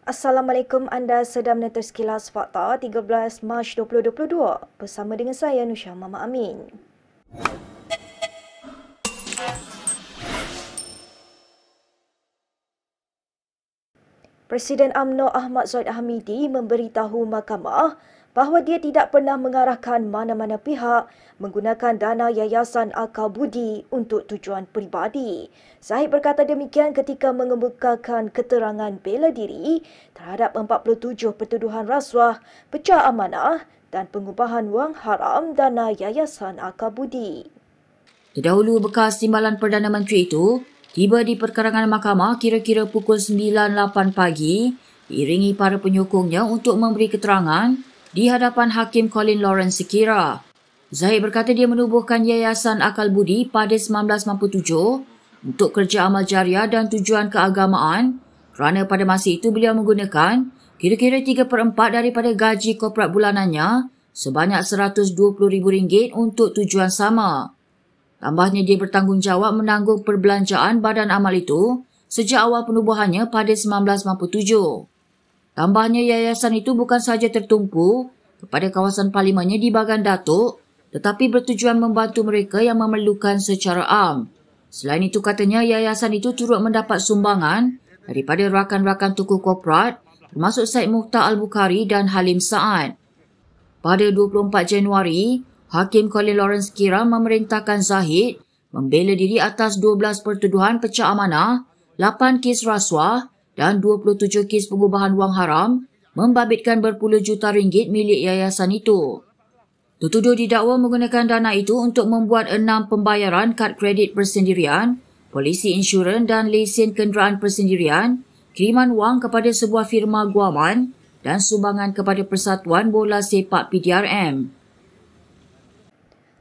Assalamualaikum anda sedang menonton sekilas fakta 13 Mac 2022 bersama dengan saya Nusha Mama Amin. Presiden AMNO Ahmad Zaid Hamidi memberitahu mahkamah bahawa dia tidak pernah mengarahkan mana-mana pihak menggunakan dana Yayasan Akal Budi untuk tujuan peribadi. Zahid berkata demikian ketika mengemukakan keterangan bela diri terhadap 47 pertuduhan rasuah, pecah amanah dan pengubahan wang haram dana Yayasan Akal Budi. Terdahulu bekas timbalan Perdana Menteri itu tiba di perkarangan mahkamah kira-kira pukul 9.08 pagi diiringi para penyokongnya untuk memberi keterangan di hadapan Hakim Colin Lawrence Sekira. Zahid berkata dia menubuhkan Yayasan Akal Budi pada 1997 untuk kerja amal jariah dan tujuan keagamaan kerana pada masa itu beliau menggunakan kira-kira 3 per 4 daripada gaji korporat bulanannya sebanyak RM120,000 untuk tujuan sama. Tambahnya dia bertanggungjawab menanggung perbelanjaan badan amal itu sejak awal penubuhannya pada 1997. Tambahnya yayasan itu bukan sahaja tertumpu kepada kawasan parlimennya di Bagan Datuk tetapi bertujuan membantu mereka yang memerlukan secara am. Selain itu katanya yayasan itu turut mendapat sumbangan daripada rakan-rakan tuku korporat termasuk Syed Muhtar Al-Bukhari dan Halim Saad. Pada 24 Januari, Hakim Colin Lawrence Kira memerintahkan Zahid membela diri atas 12 pertuduhan pecah amanah, 8 kes rasuah, dan 27 kes pengubahan wang haram membabitkan berpuluh juta ringgit milik yayasan itu. Tertuduh didakwa menggunakan dana itu untuk membuat enam pembayaran kad kredit persendirian, polisi insurans dan lesen kenderaan persendirian, kiriman wang kepada sebuah firma guaman dan sumbangan kepada Persatuan Bola Sepak PDRM.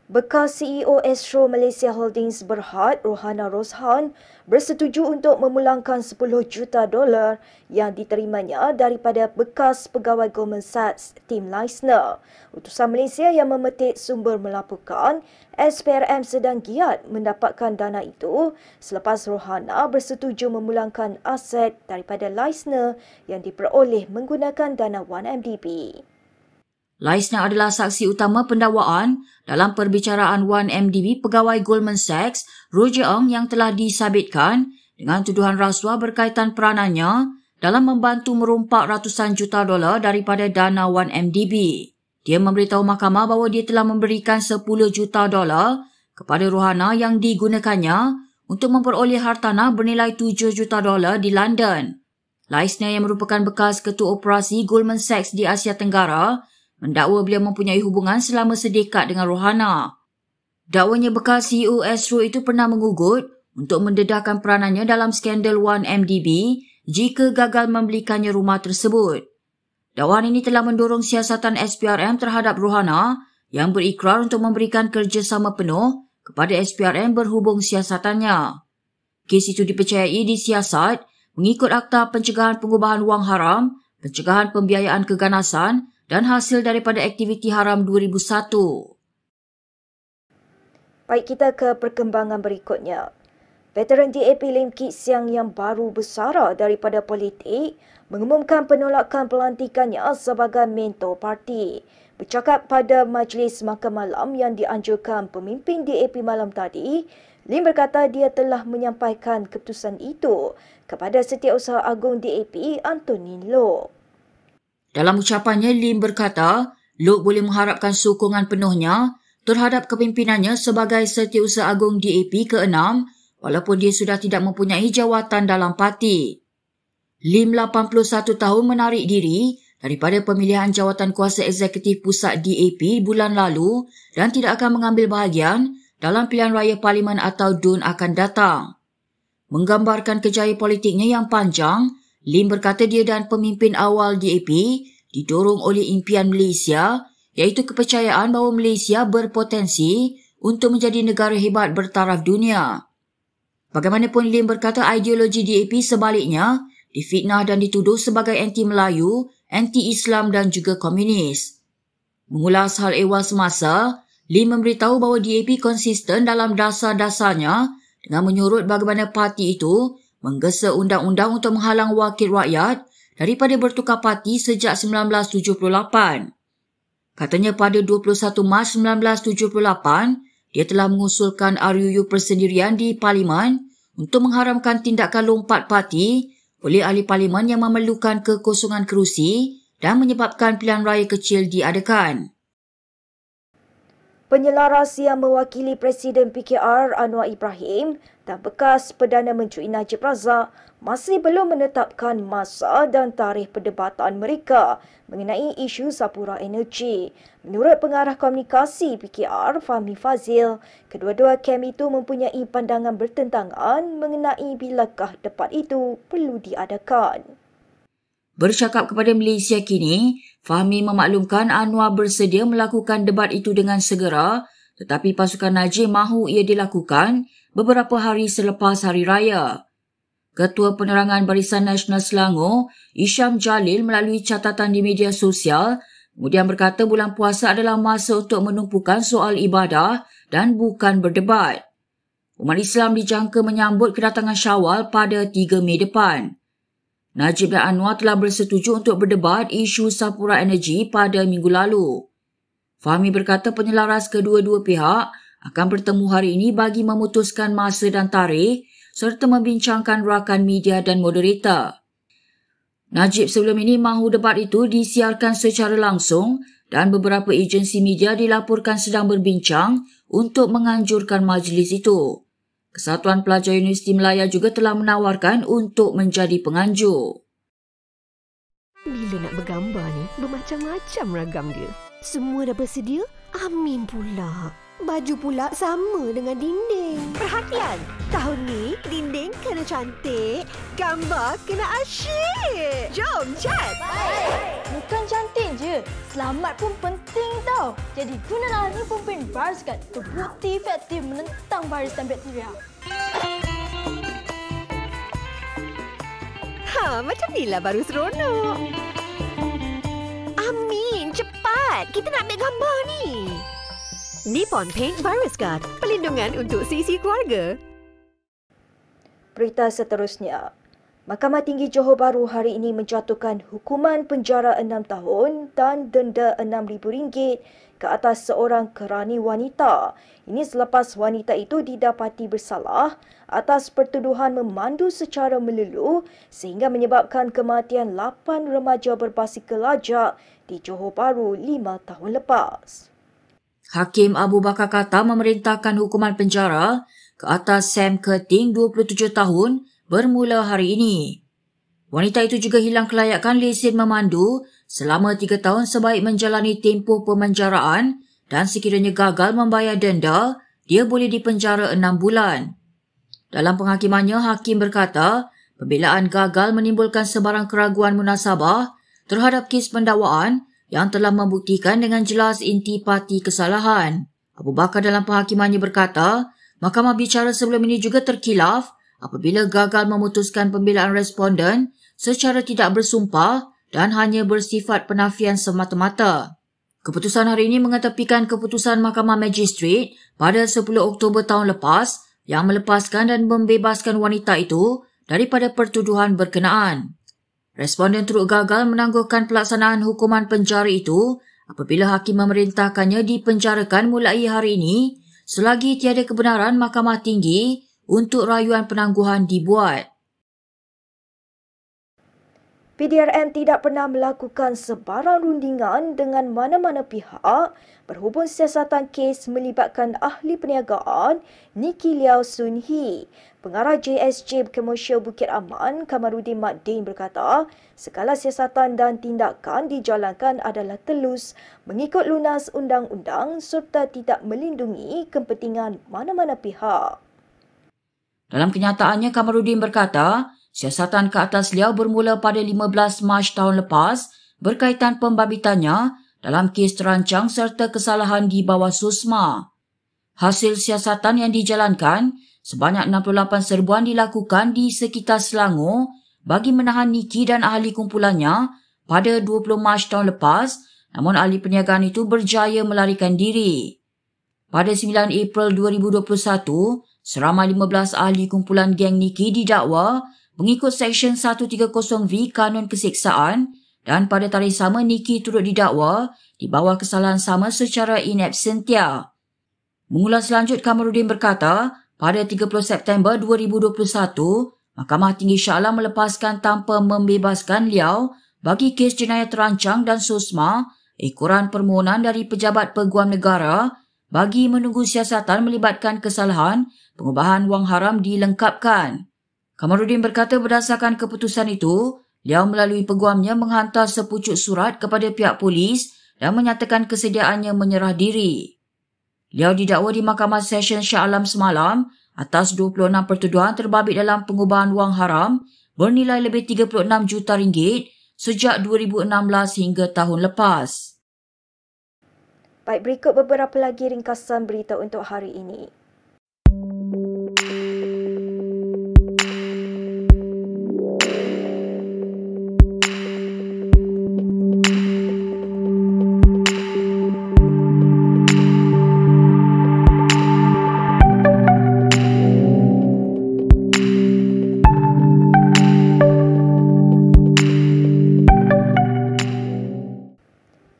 Bekas CEO Astro Malaysia Holdings Berhad, Rohana Roshan, bersetuju untuk memulangkan 10 juta dolar yang diterimanya daripada bekas pegawai Goldman Sachs Tim Leisner. Utusan Malaysia yang memetik sumber melaporkan SPRM sedang giat mendapatkan dana itu selepas Rohana bersetuju memulangkan aset daripada Leisner yang diperoleh menggunakan dana 1MDB. Laisna adalah saksi utama pendakwaan dalam perbicaraan 1MDB pegawai Goldman Sachs, Roger Ng yang telah disabitkan dengan tuduhan rasuah berkaitan peranannya dalam membantu merompak ratusan juta dolar daripada dana 1MDB. Dia memberitahu mahkamah bahawa dia telah memberikan 10 juta dolar kepada Rohana yang digunakannya untuk memperoleh hartanah bernilai 7 juta dolar di London. Laisna yang merupakan bekas ketua operasi Goldman Sachs di Asia Tenggara mendakwa beliau mempunyai hubungan selama sedekat dengan Rohana. Dakwanya bekas CEO Astro itu pernah mengugut untuk mendedahkan peranannya dalam skandal 1MDB jika gagal membelikannya rumah tersebut. Dakwaan ini telah mendorong siasatan SPRM terhadap Rohana yang berikrar untuk memberikan kerjasama penuh kepada SPRM berhubung siasatannya. Kes itu dipercayai disiasat mengikut Akta Pencegahan Pengubahan Wang Haram, Pencegahan Pembiayaan Keganasan dan hasil daripada aktiviti haram 2001. Baik kita ke perkembangan berikutnya. Veteran DAP Lim Kit Siang yang baru bersara daripada politik mengumumkan penolakan pelantikannya sebagai mentor parti. Bercakap pada majlis makan malam yang dianjurkan pemimpin DAP malam tadi, Lim berkata dia telah menyampaikan keputusan itu kepada setiausaha agung DAP Anthony Loh. Dalam ucapannya, Lim berkata, Luke boleh mengharapkan sokongan penuhnya terhadap kepimpinannya sebagai setiausaha agung DAP ke-6 walaupun dia sudah tidak mempunyai jawatan dalam parti. Lim 81 tahun menarik diri daripada pemilihan jawatan kuasa eksekutif pusat DAP bulan lalu dan tidak akan mengambil bahagian dalam pilihan raya parlimen atau DUN akan datang. Menggambarkan kejayaan politiknya yang panjang – Lim berkata dia dan pemimpin awal DAP didorong oleh impian Malaysia iaitu kepercayaan bahawa Malaysia berpotensi untuk menjadi negara hebat bertaraf dunia. Bagaimanapun Lim berkata ideologi DAP sebaliknya difitnah dan dituduh sebagai anti-Melayu, anti-Islam dan juga komunis. Mengulas hal ehwal semasa, Lim memberitahu bahawa DAP konsisten dalam dasar-dasarnya dengan menyurut bagaimana parti itu menggesa undang-undang untuk menghalang wakil rakyat daripada bertukar parti sejak 1978. Katanya pada 21 Mac 1978, dia telah mengusulkan RUU persendirian di Parlimen untuk mengharamkan tindakan lompat parti oleh ahli parlimen yang memerlukan kekosongan kerusi dan menyebabkan pilihan raya kecil diadakan. Penyelaras yang mewakili Presiden PKR Anwar Ibrahim dan bekas Perdana Menteri Najib Razak masih belum menetapkan masa dan tarikh perdebatan mereka mengenai isu Sapura Energy. Menurut pengarah komunikasi PKR Fahmi Fazil, kedua-dua kem itu mempunyai pandangan bertentangan mengenai bilakah debat itu perlu diadakan. Bercakap kepada Malaysia kini, Fahmi memaklumkan Anwar bersedia melakukan debat itu dengan segera tetapi pasukan Najib mahu ia dilakukan beberapa hari selepas Hari Raya. Ketua Penerangan Barisan Nasional Selangor, Isham Jalil melalui catatan di media sosial kemudian berkata bulan puasa adalah masa untuk menumpukan soal ibadah dan bukan berdebat. Umat Islam dijangka menyambut kedatangan Syawal pada 3 Mei depan. Najib dan Anwar telah bersetuju untuk berdebat isu Sapura Energy pada minggu lalu. Fahmi berkata penyelaras kedua-dua pihak akan bertemu hari ini bagi memutuskan masa dan tarikh serta membincangkan rakan media dan moderator. Najib sebelum ini mahu debat itu disiarkan secara langsung dan beberapa agensi media dilaporkan sedang berbincang untuk menganjurkan majlis itu. Kesatuan Pelajar Universiti Melayu juga telah menawarkan untuk menjadi penganjur. Bila nak bergambar ni, bermacam-macam ragam dia. Semua dah bersedia? Amin pula. Baju pula sama dengan dinding. Perhatian, tahun ni dinding kena cantik, gambar kena asyik. Jom chat. Bukan cantik je, selamat pun penting tau. Jadi gunalah ni pun pin virus kan, terbukti efektif menentang barisan dan bakteria. Ha, macam ni lah baru seronok. Amin, cepat. Kita nak ambil gambar ni. Nippon Paint Virus Guard, pelindungan untuk sisi keluarga. Berita seterusnya, Mahkamah Tinggi Johor Bahru hari ini menjatuhkan hukuman penjara enam tahun dan denda enam ribu ringgit ke atas seorang kerani wanita. Ini selepas wanita itu didapati bersalah atas pertuduhan memandu secara melulu sehingga menyebabkan kematian lapan remaja berbasikal lajak di Johor Bahru lima tahun lepas. Hakim Abu Bakar kata memerintahkan hukuman penjara ke atas Sam Keting 27 tahun bermula hari ini. Wanita itu juga hilang kelayakan lesen memandu selama 3 tahun sebaik menjalani tempoh pemenjaraan dan sekiranya gagal membayar denda, dia boleh dipenjara 6 bulan. Dalam penghakimannya, Hakim berkata pembelaan gagal menimbulkan sebarang keraguan munasabah terhadap kes pendakwaan yang telah membuktikan dengan jelas inti parti kesalahan. Abu Bakar dalam penghakimannya berkata, mahkamah bicara sebelum ini juga terkilaf apabila gagal memutuskan pembelaan responden secara tidak bersumpah dan hanya bersifat penafian semata-mata. Keputusan hari ini mengetepikan keputusan Mahkamah magistrat pada 10 Oktober tahun lepas yang melepaskan dan membebaskan wanita itu daripada pertuduhan berkenaan. Responden turut gagal menangguhkan pelaksanaan hukuman penjara itu apabila hakim memerintahkannya dipenjarakan mulai hari ini selagi tiada kebenaran mahkamah tinggi untuk rayuan penangguhan dibuat. PDRM tidak pernah melakukan sebarang rundingan dengan mana-mana pihak berhubung siasatan kes melibatkan ahli perniagaan Nikki Liao Sun Hee. Pengarah JSJ Commercial Bukit Aman, Kamarudin Mat Din berkata, segala siasatan dan tindakan dijalankan adalah telus mengikut lunas undang-undang serta tidak melindungi kepentingan mana-mana pihak. Dalam kenyataannya, Kamarudin berkata, Siasatan ke atas Liao bermula pada 15 Mac tahun lepas berkaitan pembabitannya dalam kes terancang serta kesalahan di bawah SUSMA. Hasil siasatan yang dijalankan, sebanyak 68 serbuan dilakukan di sekitar Selangor bagi menahan Niki dan ahli kumpulannya pada 20 Mac tahun lepas namun ahli perniagaan itu berjaya melarikan diri. Pada 9 April 2021, seramai 15 ahli kumpulan geng Niki didakwa mengikut Seksyen 130V Kanun Kesiksaan dan pada tarikh sama Nikki turut didakwa di bawah kesalahan sama secara in absentia. Mengulas selanjut, Kamarudin berkata, pada 30 September 2021, Mahkamah Tinggi Shah Alam melepaskan tanpa membebaskan Liao bagi kes jenayah terancang dan susma ikuran permohonan dari Pejabat Peguam Negara bagi menunggu siasatan melibatkan kesalahan pengubahan wang haram dilengkapkan. Kamarudin berkata berdasarkan keputusan itu, beliau melalui peguamnya menghantar sepucuk surat kepada pihak polis dan menyatakan kesediaannya menyerah diri. Beliau didakwa di Mahkamah Session Shah Alam semalam atas 26 pertuduhan terbabit dalam pengubahan wang haram bernilai lebih 36 juta ringgit sejak 2016 hingga tahun lepas. Baik, berikut beberapa lagi ringkasan berita untuk hari ini.